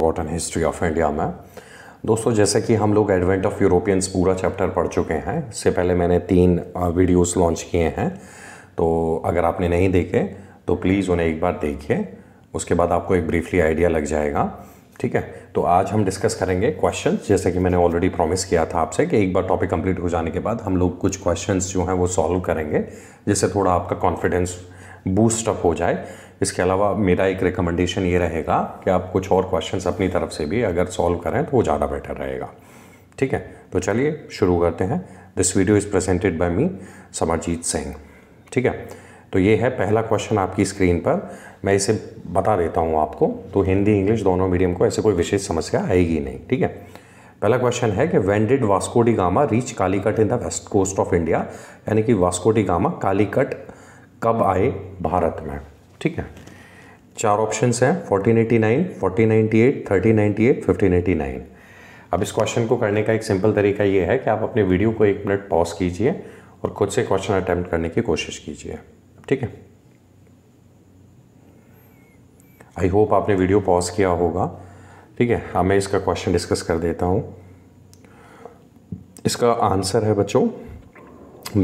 Wharton history of India में दोस्तों जैसे कि हम लोग एडवेंट ऑफ यूरोपियंस पूरा चैप्टर पढ़ चुके हैं इससे पहले मैंने तीन वीडियोस लॉन्च किए हैं तो अगर आपने नहीं देखे तो प्लीज़ उन्हें एक बार देखिए उसके बाद आपको एक ब्रीफली आइडिया लग जाएगा ठीक है तो आज हम डिस्कस करेंगे क्वेश्चन जैसे कि मैंने ऑलरेडी प्रॉमिस किया था आपसे कि एक बार टॉपिक कंप्लीट हो जाने के बाद हम लोग कुछ क्वेश्चंस जो हैं वो सॉल्व करेंगे जिससे थोड़ा आपका कॉन्फिडेंस बूस्ट अप हो जाए इसके अलावा मेरा एक रिकमेंडेशन ये रहेगा कि आप कुछ और क्वेश्चंस अपनी तरफ से भी अगर सॉल्व करें तो वो ज़्यादा बेटर रहेगा ठीक है तो चलिए शुरू करते हैं this video is presented by me Samarjeet Singh ठीक है तो ये है पहला क्वेश्चन आपकी स्क्रीन पर मैं इसे बता देता हूँ आपको तो हिंदी इंग्लिश दोनों मीडियम को ऐसे कोई विशेष समस्या आएगी नहीं ठीक है पहला क्वेश्चन है कि when did Vasco da Gama reach Calicut in the west coast of India यानी कि वास्कोडी गामा कालीकट कब आए भारत में ठीक है चार ऑप्शन हैं fourteen 1498, nine fourteen eight thirteen eight fifteen eighty nine अब इस क्वेश्चन को करने का एक सिंपल तरीका ये है कि आप अपने वीडियो को एक मिनट पॉज कीजिए और खुद से क्वेश्चन अटैम्प्ट करने की कोशिश कीजिए ठीक है आई होप आपने वीडियो पॉज किया होगा ठीक है हाँ मैं इसका क्वेश्चन डिस्कस कर देता हूँ इसका आंसर है बच्चों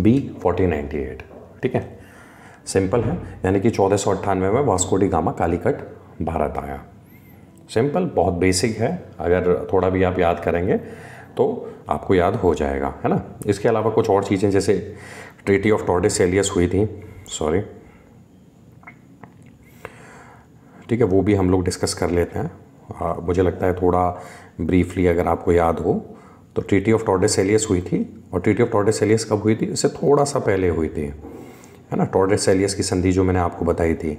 बी फोर्टीन नाइन्टी एट ठीक है सिंपल है यानी कि चौदह सौ अट्ठानवे में वास्कोडी गामा कालीकट भारत आया सिंपल बहुत बेसिक है अगर थोड़ा भी आप याद करेंगे तो आपको याद हो जाएगा है ना इसके अलावा कुछ और चीज़ें जैसे ट्रीटी ऑफ टॉर्डिस सेलियस हुई थी सॉरी ठीक है वो भी हम लोग डिस्कस कर लेते हैं आ, मुझे लगता है थोड़ा ब्रीफली अगर आपको याद हो तो ट्रीटी ऑफ सेलियस हुई थी और ट्रीटी ऑफ सेलियस कब हुई थी इससे थोड़ा सा पहले हुई थी है ना टॉर्रेस एलियस की संधि जो मैंने आपको बताई थी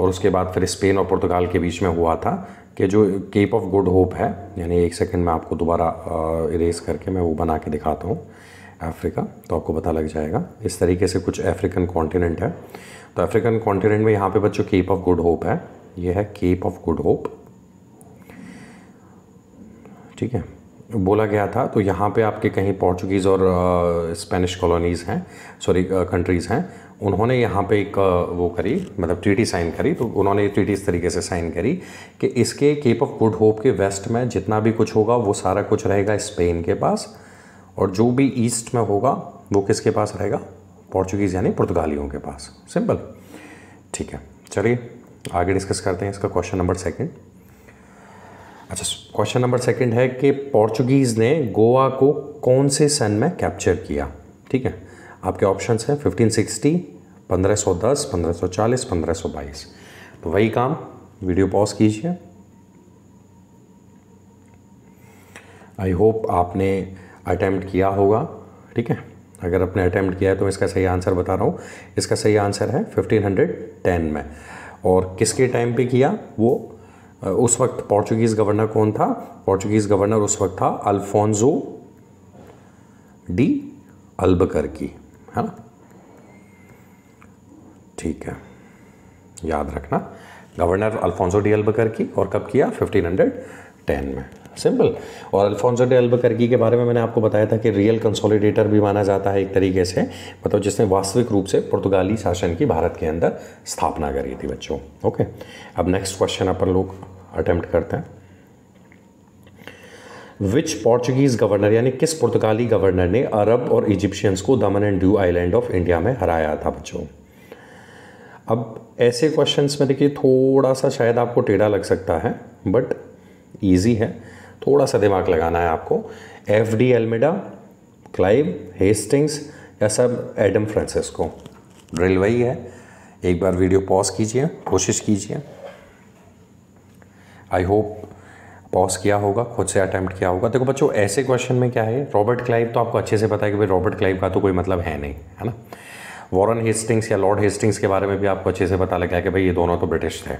और उसके बाद फिर स्पेन और पुर्तगाल के बीच में हुआ था कि जो केप ऑफ गुड होप है यानी एक सेकंड में आपको दोबारा इरेज करके मैं वो बना के दिखाता हूँ अफ्रीका तो आपको पता लग जाएगा इस तरीके से कुछ अफ्रीकन कॉन्टिनेंट है तो अफ्रीकन कॉन्टिनेंट में यहाँ पे बच्चों केप ऑफ गुड होप है ये है केप ऑफ गुड होप ठीक है बोला गया था तो यहाँ पे आपके कहीं पोर्चुगीज़ और स्पेनिश कॉलोनीज़ हैं सॉरी कंट्रीज़ हैं उन्होंने यहाँ पे एक वो करी मतलब ट्रीटी साइन करी तो उन्होंने ट्रीटी इस तरीके से साइन करी कि इसके केप ऑफ गुड होप के वेस्ट में जितना भी कुछ होगा वो सारा कुछ रहेगा स्पेन के पास और जो भी ईस्ट में होगा वो किसके पास रहेगा पोर्चुगीज़ यानी पुर्तगालियों के पास सिंपल ठीक है चलिए आगे डिस्कस करते हैं इसका क्वेश्चन नंबर सेकेंड अच्छा क्वेश्चन नंबर सेकेंड है कि पोर्चुगीज़ ने गोवा को कौन से सन में कैप्चर किया ठीक है आपके ऑप्शंस हैं 1560, 1510, 1540, 1522 तो वही काम वीडियो पॉज कीजिए आई होप आपने अटैम्प्ट किया होगा ठीक है अगर आपने अटैम्प्ट किया है तो इसका सही आंसर बता रहा हूँ इसका सही आंसर है 1510 में और किसके टाइम पे किया वो उस वक्त पोर्चुगीज़ गवर्नर कौन था पोर्चुगीज़ गवर्नर उस वक्त था अल्फोंजो डी अल्बकर की है ना ठीक है याद रखना गवर्नर अल्फोंसो डी एल्बकर की और कब किया 1510 में सिंपल और अल्फोंसो डे अल्बकर्गी के बारे में मैंने आपको बताया था कि रियल कंसोलिडेटर भी माना जाता है एक तरीके से मतलब जिसने वास्तविक रूप से पुर्तगाली शासन की भारत के अंदर स्थापना करी थी बच्चों ओके अब नेक्स्ट क्वेश्चन अपन लोग अटैम्प्ट करते हैं विच पोर्चुगीज़ गवर्नर यानी किस पुर्तगाली गवर्नर ने अरब और इजिप्शियंस को Daman and Diu island of India में हराया था बच्चों अब ऐसे क्वेश्चंस में देखिए थोड़ा सा शायद आपको टेढ़ा लग सकता है बट ईजी है थोड़ा सा दिमाग लगाना है आपको F de Almeida Clive Hastings या सब एडम फ्रांसिस्को ड्रिल वही है एक बार वीडियो पॉज कीजिए कोशिश कीजिए आई होप पॉज किया होगा खुद से अटैम्प्ट किया होगा देखो बच्चों ऐसे क्वेश्चन में क्या है रॉबर्ट क्लाइव तो आपको अच्छे से पता है कि भाई रॉबर्ट क्लाइव का तो कोई मतलब है नहीं है ना वॉरन हेस्टिंग्स या लॉर्ड हेस्टिंग्स के बारे में भी आपको अच्छे से पता लग गया कि भाई ये दोनों तो ब्रिटिश थे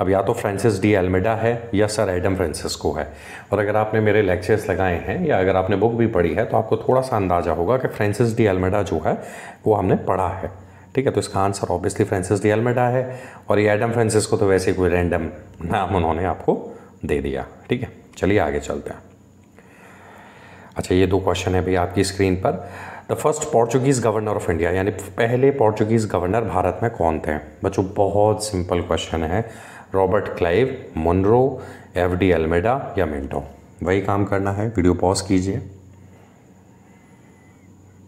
अब या तो फ्रांसिस डी एल्मेडा है या सर एडम फ्रांसिस्को है और अगर आपने मेरे लेक्चर्स लगाए हैं या अगर आपने बुक भी पढ़ी है तो आपको थोड़ा सा अंदाज़ा होगा कि फ्रांसिस डी एलमेडा जो है वो हमने पढ़ा है ठीक है तो इसका answer obviously Francis de Almeida है और ये एडम फ्रांसिस्को तो वैसे कोई रैंडम नाम उन्होंने आपको दे दिया ठीक है चलिए आगे चलते हैं अच्छा ये दो क्वेश्चन है भैया आपकी स्क्रीन पर the first Portuguese governor of India यानी पहले पोर्चुगीज़ गवर्नर भारत में कौन थे बच्चों बहुत सिंपल क्वेश्चन है Robert Clive Munro F de Almeida या मिंटो वही काम करना है वीडियो पॉज कीजिए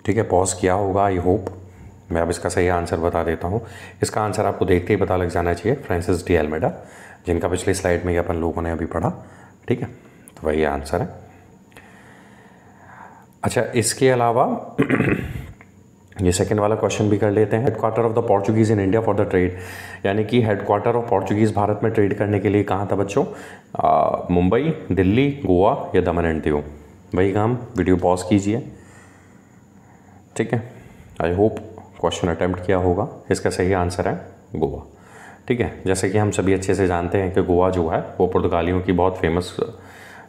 ठीक है पॉज किया होगा आई होप मैं अब इसका सही आंसर बता देता हूँ इसका आंसर आपको देखते ही पता लग जाना चाहिए फ्रांसिस डी एलमेडा जिनका पिछली स्लाइड में अपन लोगों ने अभी पढ़ा ठीक है तो वही आंसर है अच्छा इसके अलावा ये सेकंड वाला क्वेश्चन भी कर लेते हैं headquarter of the Portuguese in India for the trade यानी कि हेडक्वार्टर ऑफ पोर्चुगीज़ भारत में ट्रेड करने के लिए कहाँ था बच्चों मुंबई दिल्ली गोवा या दमन एंड दीव वही काम वीडियो पॉज कीजिए ठीक है आई होप क्वेश्चन अटैम्प्ट किया होगा इसका सही आंसर है गोवा ठीक है जैसे कि हम सभी अच्छे से जानते हैं कि गोवा जो है वो पुर्तगालियों की बहुत फेमस आ,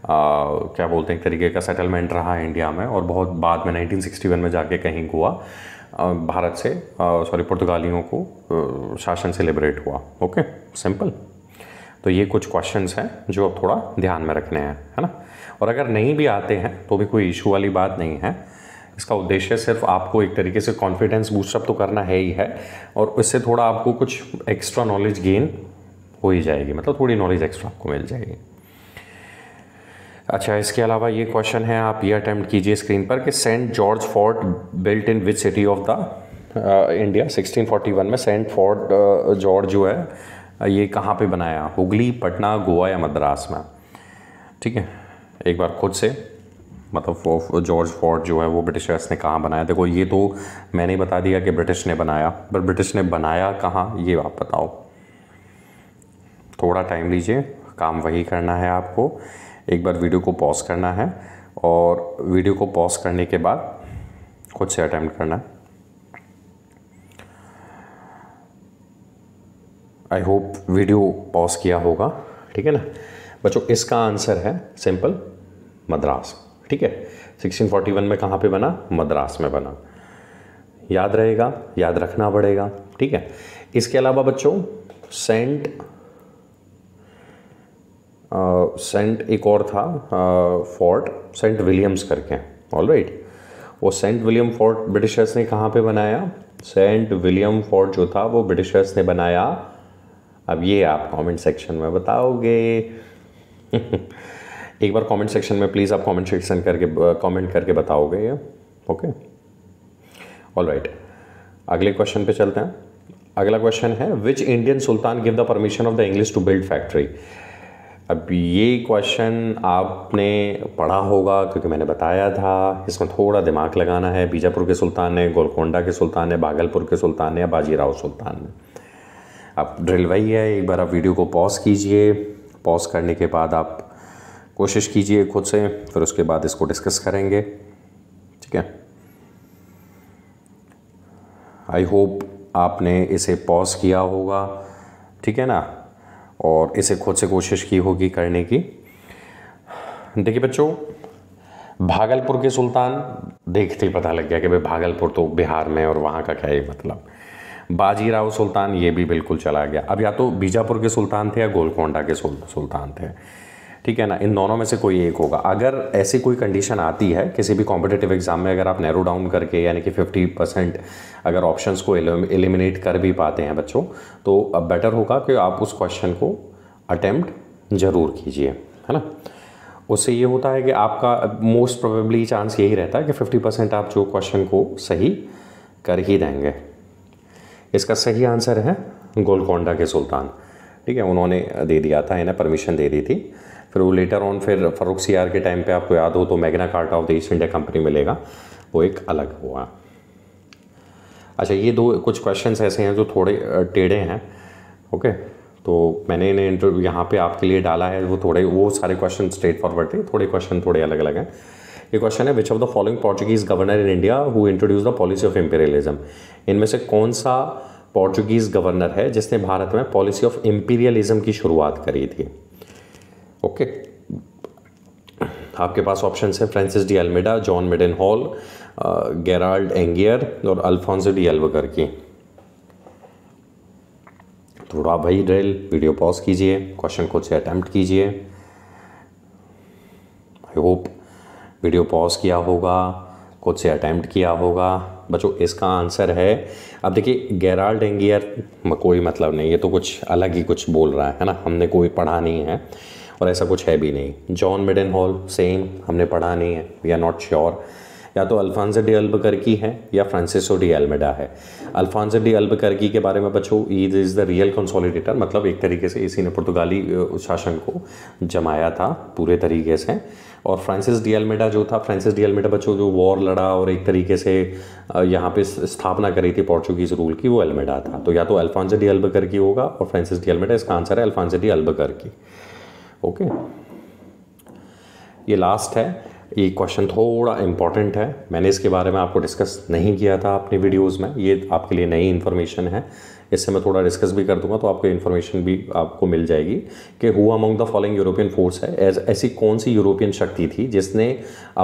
क्या बोलते हैं एक तरीके का सेटलमेंट रहा है इंडिया में और बहुत बाद में 1961 में जाके कहीं गोवा भारत से सॉरी पुर्तगालियों को शासन से लिबरेट हुआ ओके सिंपल तो ये कुछ क्वेश्चंस हैं जो अब थोड़ा ध्यान में रखने हैं है ना और अगर नहीं भी आते हैं तो भी कोई इशू वाली बात नहीं है इसका उद्देश्य सिर्फ आपको एक तरीके से कॉन्फिडेंस बूस्टअप तो करना है ही है और इससे थोड़ा आपको कुछ एक्स्ट्रा नॉलेज गेन हो ही जाएगी मतलब थोड़ी नॉलेज एक्स्ट्रा आपको मिल जाएगी अच्छा इसके अलावा ये क्वेश्चन है आप ये अटैम्प्ट कीजिए स्क्रीन पर कि Saint George fort built in which city of the India 1641 में सेंट फोर्ट जॉर्ज जो है ये कहाँ पे बनाया हुगली पटना गोवा या मद्रास में ठीक है एक बार खुद से मतलब जॉर्ज फोर्ट जो है वो ब्रिटिशर्स ने कहाँ बनाया देखो ये तो मैंने बता दिया कि ब्रिटिश ने बनाया पर ब्रिटिश ने बनाया कहाँ ये आप बताओ थोड़ा टाइम लीजिए काम वही करना है आपको एक बार वीडियो को पॉज करना है और वीडियो को पॉज करने के बाद खुद से अटैम्प्ट करना है आई होप वीडियो पॉज किया होगा ठीक है ना बच्चों इसका आंसर है सिंपल मद्रास ठीक है 1641 में कहाँ पे बना मद्रास में बना याद रहेगा याद रखना पड़ेगा ठीक है इसके अलावा बच्चों सेंट सेंट एक और था फोर्ट सेंट विलियम्स करके ऑल राइट वो सेंट विलियम फोर्ट ब्रिटिशर्स ने कहाँ पे बनाया सेंट विलियम फोर्ट जो था वो ब्रिटिशर्स ने बनाया अब ये आप कमेंट सेक्शन में बताओगे एक बार कमेंट सेक्शन में प्लीज़ आप कमेंट सेक्शन करके कमेंट करके बताओगे ये ओके ऑल राइट अगले क्वेश्चन पे चलते हैं अगला क्वेश्चन है which Indian sultan give the permission of the English to build factory अब ये क्वेश्चन आपने पढ़ा होगा क्योंकि मैंने बताया था इसमें थोड़ा दिमाग लगाना है बीजापुर के सुल्तान ने गोलकोंडा के सुल्तान ने भागलपुर के सुल्तान ने या बाजीराव सुल्तान ने अब ड्रिल वही है एक बार आप वीडियो को पॉज कीजिए पॉज करने के बाद आप कोशिश कीजिए खुद से फिर उसके बाद इसको डिस्कस करेंगे ठीक है आई होप आपने इसे पॉज किया होगा ठीक है ना और इसे खुद से कोशिश की होगी करने की देखिए बच्चों भागलपुर के सुल्तान देखते ही पता लग गया कि भाई भागलपुर तो बिहार में और वहाँ का क्या है मतलब बाजीराव सुल्तान ये भी बिल्कुल चला गया अब या तो बीजापुर के सुल्तान थे या गोलकोंडा के सुल्तान थे ठीक है ना इन दोनों में से कोई एक होगा अगर ऐसी कोई कंडीशन आती है किसी भी कॉम्पिटेटिव एग्जाम में अगर आप नैरो डाउन करके यानी कि फिफ्टी परसेंट अगर ऑप्शन को एलिमिनेट कर भी पाते हैं बच्चों तो अब बेटर होगा कि आप उस क्वेश्चन को अटैम्प्ट ज़रूर कीजिए है ना उससे ये होता है कि आपका मोस्ट प्रोबेबली चांस यही रहता है कि फिफ्टी परसेंट आप जो क्वेश्चन को सही कर ही देंगे इसका सही आंसर है गोलकोंडा के सुल्तान ठीक है उन्होंने दे दिया था इन्हें परमिशन दे दी थी फिर वो लेटर ऑन फिर फ़रूख सी के टाइम पे आपको याद हो तो Magna Carta of the East India Company मिलेगा वो एक अलग हुआ अच्छा ये दो कुछ क्वेश्चंस ऐसे हैं जो थोड़े टेढ़े हैं ओके तो मैंने इन्हें इंटरव्यू यहाँ पर आपके लिए डाला है वो थोड़े वो सारे क्वेश्चन स्ट्रेट फॉरवर्ड थे थोड़े क्वेश्चन थोड़े अलग अलग हैं ये क्वेश्चन है which of the following Portuguese governor in India who introduce the policy of imperialism इनमें से कौन सा पोर्चुगीज़ गवर्नर है जिसने भारत में पॉलिसी ऑफ इम्पीरियलिज्म की शुरुआत करी थी ओके आपके पास ऑप्शन है Francis de Almeida John Mildenhall Gerald Aungier और अल्फोंसो डी एल्वकर की थोड़ा भाई ड्रिल वीडियो पॉज कीजिए क्वेश्चन को से अटैम्प्ट कीजिए आई होप वीडियो पॉज किया होगा खुद से अटैम्प्ट किया होगा बच्चों इसका आंसर है अब देखिए गैराल्ड एंगियर कोई मतलब नहीं ये तो कुछ अलग ही कुछ बोल रहा है ना हमने कोई पढ़ा नहीं है और ऐसा कुछ है भी नहीं जॉन मिडन हॉल सेम हमने पढ़ा नहीं है वी आर नॉट श्योर या तो अल्फांस डी अल्बकर्की है या फ्रांसिसो डी एल्मेडा है अल्फांस डी अल्बकर्की के बारे में बच्चों ईद इज़ द रियल कंसोलिडेटर मतलब एक तरीके से इसी ने पुर्तगाली शासन को जमाया था पूरे तरीके से और फ्रांसिस डी एल्मेडा जो था फ्रांसिस डी एल्मेडा बच्चों जो वॉर लड़ा और एक तरीके से यहाँ पे स्थापना करी थी पोर्चुगीज़ रूल की वो एल्मेडा था तो या तो अल्फांस डी अल्बकर्की होगा और फ्रांसिस डी एल्मेडा इसका आंसर है अल्फांस डी अल्बकर्की ओके ये लास्ट है ये क्वेश्चन थोड़ा इम्पॉर्टेंट है मैंने इसके बारे में आपको डिस्कस नहीं किया था अपनी वीडियोस में ये आपके लिए नई इन्फॉर्मेशन है इससे मैं थोड़ा डिस्कस भी कर दूंगा तो आपको इन्फॉर्मेशन भी आपको मिल जाएगी कि who among the following European force है एज ऐसी कौन सी यूरोपियन शक्ति थी जिसने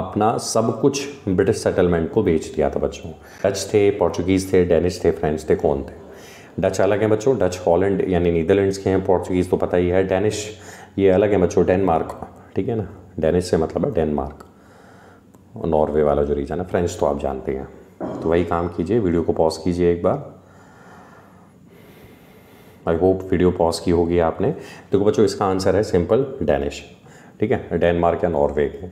अपना सब कुछ ब्रिटिश सेटलमेंट को बेच दिया था बच्चों डच थे पोर्चुगीज़ थे डेनिश थे फ्रेंच थे कौन थे डच अलग हैं बच्चों डच हॉलैंड यानी नीदरलैंड्स के हैं पोर्चुगीज़ तो पता ही है डेनिश ये अलग है बच्चों डेनमार्क ठीक है ना डेनिश से मतलब है डेनमार्क नॉर्वे वाला जो रीजन है फ्रेंच तो आप जानते हैं तो वही काम कीजिए वीडियो को पॉज कीजिए एक बार आई होप वीडियो पॉज की होगी आपने देखो बच्चों इसका आंसर है सिंपल डेनिश ठीक है डेनमार्क या नॉर्वे के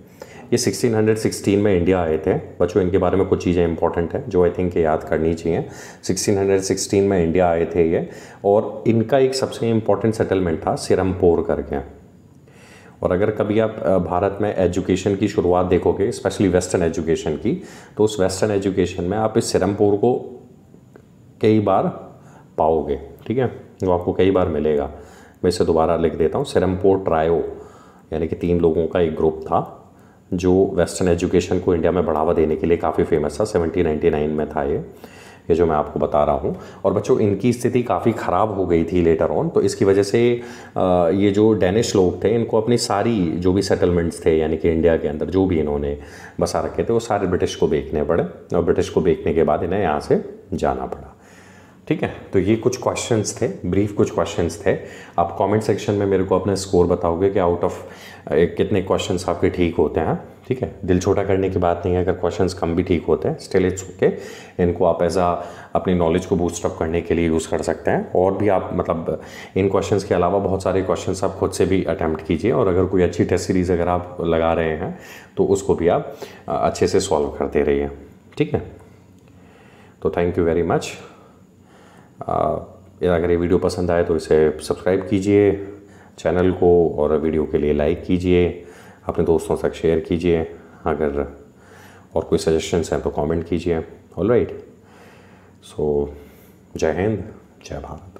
ये 1616 में इंडिया आए थे बच्चों इनके बारे में कुछ चीज़ें इंपॉर्टेंट हैं जो आई थिंक ये याद करनी चाहिए 1616 में इंडिया आए थे ये और इनका एक सबसे इम्पॉर्टेंट सेटलमेंट था सिरमपोर करके और अगर कभी आप भारत में एजुकेशन की शुरुआत देखोगे स्पेशली वेस्टर्न एजुकेशन की तो उस वेस्टर्न एजुकेशन में आप इस सिरमपुर को कई बार पाओगे ठीक है वो आपको कई बार मिलेगा मैं इसे दोबारा लिख देता हूँ सिरमपुर ट्रायो यानी कि तीन लोगों का एक ग्रुप था जो वेस्टर्न एजुकेशन को इंडिया में बढ़ावा देने के लिए काफ़ी फेमस था सेवनटीन नाइन्टी नाइन में था ये ये जो मैं आपको बता रहा हूँ और बच्चों इनकी स्थिति काफ़ी ख़राब हो गई थी लेटर ऑन तो इसकी वजह से ये जो डेनिश लोग थे इनको अपनी सारी जो भी सेटलमेंट्स थे यानी कि इंडिया के अंदर जो भी इन्होंने बसा रखे थे वो सारे ब्रिटिश को बेचने पड़े और ब्रिटिश को बेचने के बाद इन्हें यहाँ से जाना पड़ा ठीक है तो ये कुछ क्वेश्चंस थे ब्रीफ कुछ क्वेश्चंस थे आप कमेंट सेक्शन में मेरे को अपना स्कोर बताओगे कि आउट ऑफ कितने क्वेश्चंस आपके ठीक होते हैं ठीक है दिल छोटा करने की बात नहीं है अगर क्वेश्चंस कम भी ठीक होते हैं स्टिल इट्स ओके इनको आप एज आ अपनी नॉलेज को बूस्टअप करने के लिए यूज़ कर सकते हैं और भी आप मतलब इन क्वेश्चंस के अलावा बहुत सारे क्वेश्चंस आप खुद से भी अटैम्प्ट कीजिए और अगर कोई अच्छी टेस्ट सीरीज़ अगर आप लगा रहे हैं तो उसको भी आप अच्छे से सॉल्व करते रहिए ठीक है तो थैंक यू वेरी मच अगर ये वीडियो पसंद आए तो इसे सब्सक्राइब कीजिए चैनल को और वीडियो के लिए लाइक कीजिए अपने दोस्तों तक शेयर कीजिए अगर और कोई सजेशंस हैं तो कमेंट कीजिए ऑल राइट सो जय हिंद जय भारत